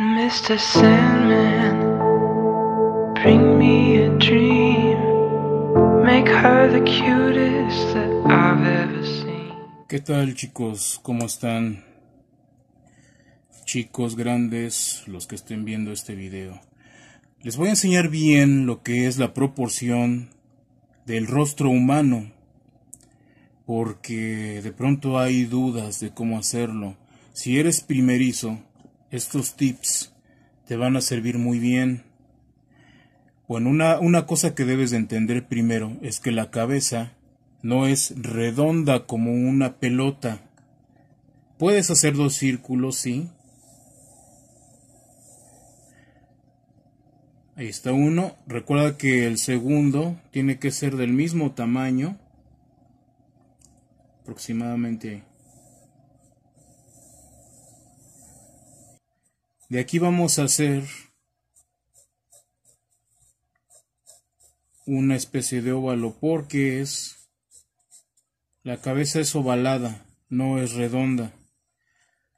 Mr. Sandman, bring me a dream. Make her the cutest that I've ever seen. ¿Qué tal, chicos? ¿Cómo están? Chicos grandes, los que estén viendo este video. Les voy a enseñar bien lo que es la proporción del rostro humano, porque de pronto hay dudas de cómo hacerlo. Si eres primerizo, estos tips te van a servir muy bien. Bueno, una, una cosa que debes de entender primero es que la cabeza no es redonda como una pelota. Puedes hacer dos círculos, sí. Ahí está uno. Recuerda que el segundo tiene que ser del mismo tamaño. Aproximadamente De aquí vamos a hacer una especie de óvalo porque es la cabeza es ovalada, no es redonda.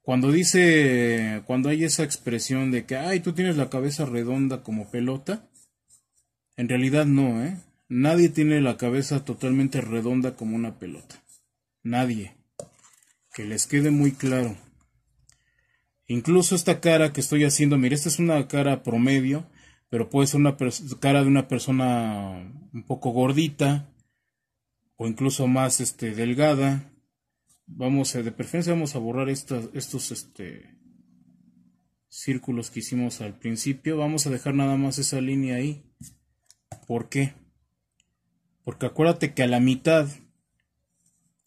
Cuando dice, cuando hay esa expresión de que, ay, tú tienes la cabeza redonda como pelota, en realidad no, ¿eh? Nadie tiene la cabeza totalmente redonda como una pelota. Nadie. Que les quede muy claro. Incluso esta cara que estoy haciendo, mire, esta es una cara promedio, pero puede ser una cara de una persona un poco gordita o incluso más este, delgada. Vamos, a, de preferencia vamos a borrar estos este, círculos que hicimos al principio. Vamos a dejar nada más esa línea ahí. ¿Por qué? Porque acuérdate que a la mitad,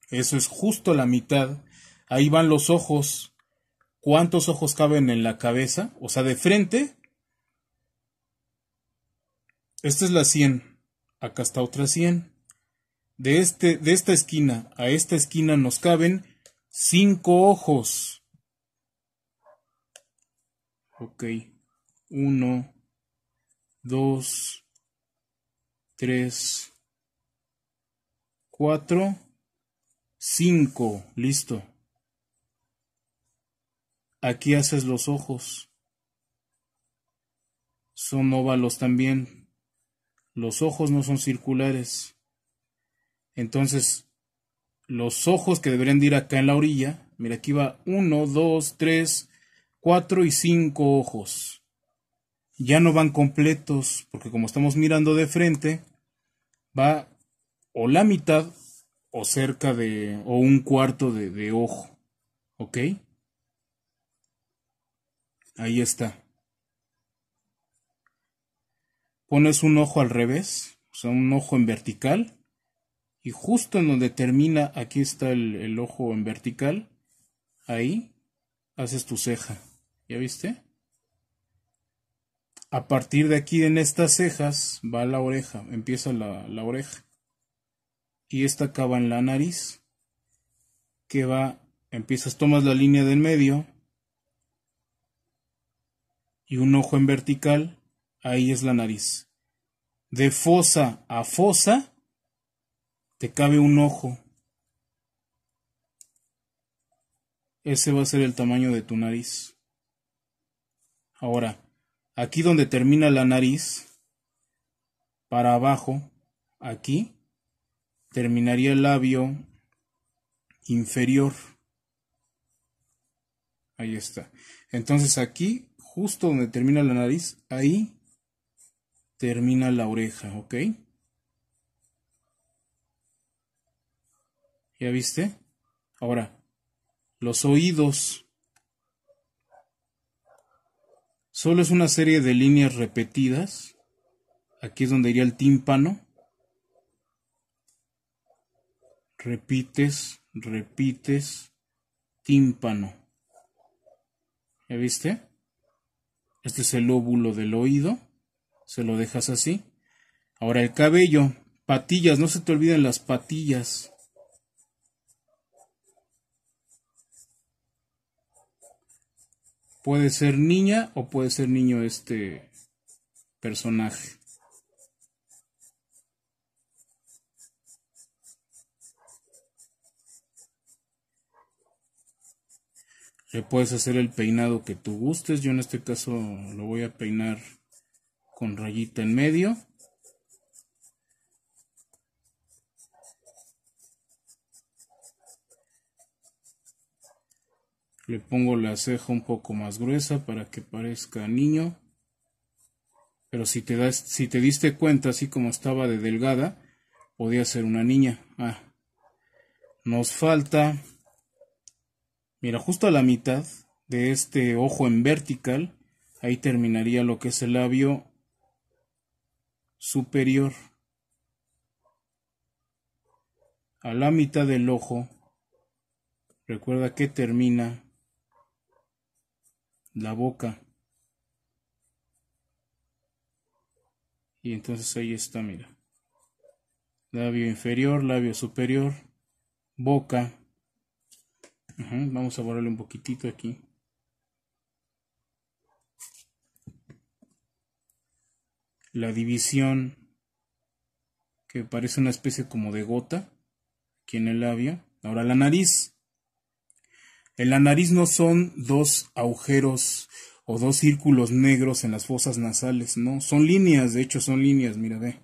eso es justo la mitad, ahí van los ojos cuántos ojos caben en la cabeza, o sea, de frente. Esta es la 100, acá está otra 100. De, este, de esta esquina a esta esquina nos caben 5 ojos. Ok, 1, 2, 3, 4, 5, listo. Aquí haces los ojos. Son óvalos también. Los ojos no son circulares. Entonces, los ojos que deberían de ir acá en la orilla, mira, aquí va 1, 2, 3, 4 y cinco ojos. Ya no van completos, porque como estamos mirando de frente, va o la mitad o cerca de, o un cuarto de, de ojo. ¿Ok? Ahí está. Pones un ojo al revés, o sea, un ojo en vertical, y justo en donde termina, aquí está el, ojo en vertical, ahí haces tu ceja. ¿Ya viste? A partir de aquí, en estas cejas, va la oreja, empieza la, la oreja. Y esta acaba en la nariz, que va, empiezas, tomas la línea del medio, y un ojo en vertical, ahí es la nariz. De fosa a fosa, te cabe un ojo. Ese va a ser el tamaño de tu nariz. Ahora, aquí donde termina la nariz, para abajo, aquí, terminaría el labio inferior. Ahí está. Entonces aquí justo donde termina la nariz, ahí termina la oreja, ¿ok? ¿Ya viste? Ahora, los oídos. Solo es una serie de líneas repetidas. Aquí es donde iría el tímpano. Repites, repites, tímpano. ¿Ya viste? Este es el óvulo del oído. Se lo dejas así. Ahora el cabello. Patillas, no se te olviden las patillas. Puede ser niña o puede ser niño este personaje. Le puedes hacer el peinado que tú gustes. Yo en este caso lo voy a peinar con rayita en medio. Le pongo la ceja un poco más gruesa para que parezca niño. Pero si te, das, si te diste cuenta, así como estaba de delgada, podía ser una niña. Ah, nos falta Mira, justo a la mitad de este ojo en vertical, ahí terminaría lo que es el labio superior. A la mitad del ojo, recuerda que termina la boca. Y entonces ahí está, mira. Labio inferior, labio superior, boca, vamos a borrarle un poquitito aquí. La división que parece una especie como de gota aquí en el labio. Ahora la nariz. En la nariz no son dos agujeros o dos círculos negros en las fosas nasales, no, son líneas, de hecho son líneas, mira, ve.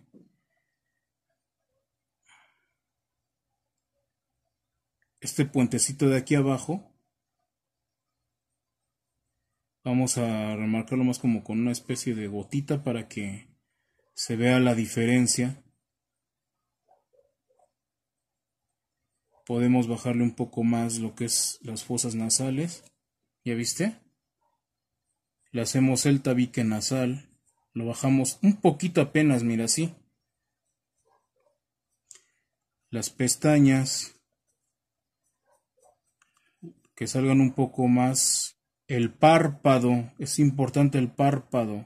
este puentecito de aquí abajo vamos a remarcarlo más como con una especie de gotita para que se vea la diferencia podemos bajarle un poco más lo que es las fosas nasales ya viste le hacemos el tabique nasal lo bajamos un poquito apenas mira así las pestañas que salgan un poco más. El párpado, es importante el párpado.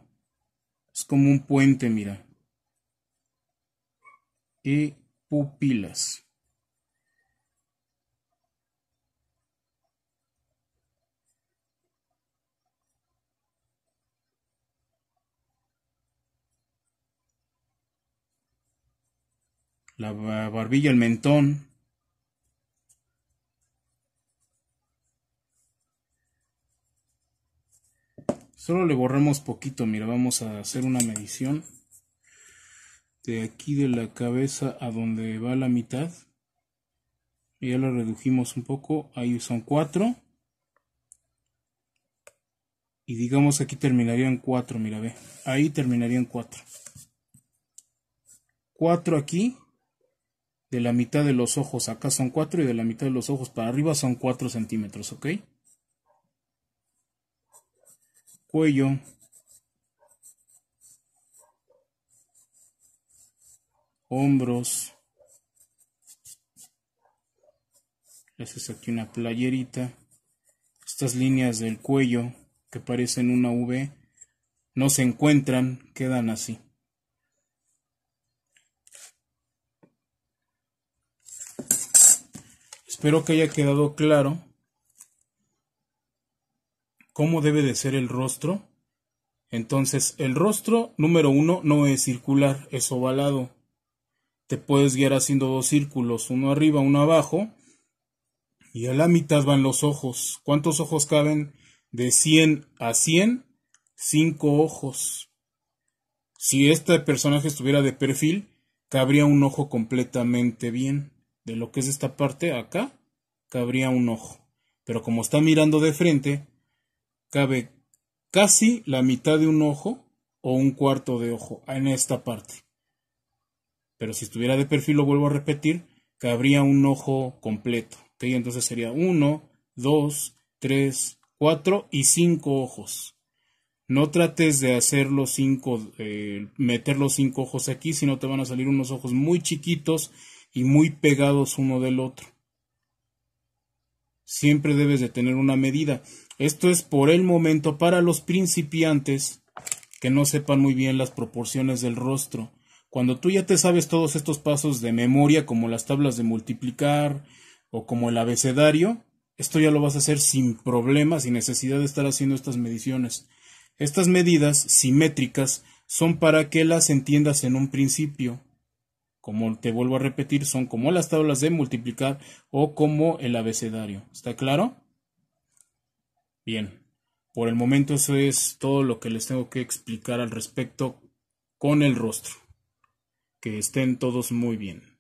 Es como un puente, mira. Y pupilas. La barbilla, el mentón. Solo le borramos poquito, mira, vamos a hacer una medición. De aquí de la cabeza a donde va la mitad. Ya lo redujimos un poco, ahí son 4. Y digamos aquí en 4, mira, ve. Ahí en 4. 4 aquí, de la mitad de los ojos acá son 4 y de la mitad de los ojos para arriba son 4 centímetros, ¿ok? cuello. Hombros. Haces aquí una playerita. Estas líneas del cuello que parecen una V no se encuentran, quedan así. Espero que haya quedado claro ¿Cómo debe de ser el rostro? Entonces, el rostro número uno no es circular, es ovalado. Te puedes guiar haciendo dos círculos, uno arriba, uno abajo, y a la mitad van los ojos. ¿Cuántos ojos caben? De 100 a 100, 5 ojos. Si este personaje estuviera de perfil, cabría un ojo completamente bien. De lo que es esta parte acá, cabría un ojo. Pero como está mirando de frente, cabe casi la mitad de un ojo o un cuarto de ojo en esta parte. Pero si estuviera de perfil, lo vuelvo a repetir, cabría un ojo completo. Entonces sería uno, dos, tres, cuatro y cinco ojos. No trates de hacer los cinco, eh, meter los cinco ojos aquí, sino te van a salir unos ojos muy chiquitos y muy pegados uno del otro. Siempre debes de tener una medida. Esto es por el momento para los principiantes que no sepan muy bien las proporciones del rostro. Cuando tú ya te sabes todos estos pasos de memoria, como las tablas de multiplicar o como el abecedario, esto ya lo vas a hacer sin problema, sin necesidad de estar haciendo estas mediciones. Estas medidas simétricas son para que las entiendas en un principio. Como te vuelvo a repetir, son como las tablas de multiplicar o como el abecedario. ¿Está claro? Bien, por el momento eso es todo lo que les tengo que explicar al respecto con el rostro. Que estén todos muy bien.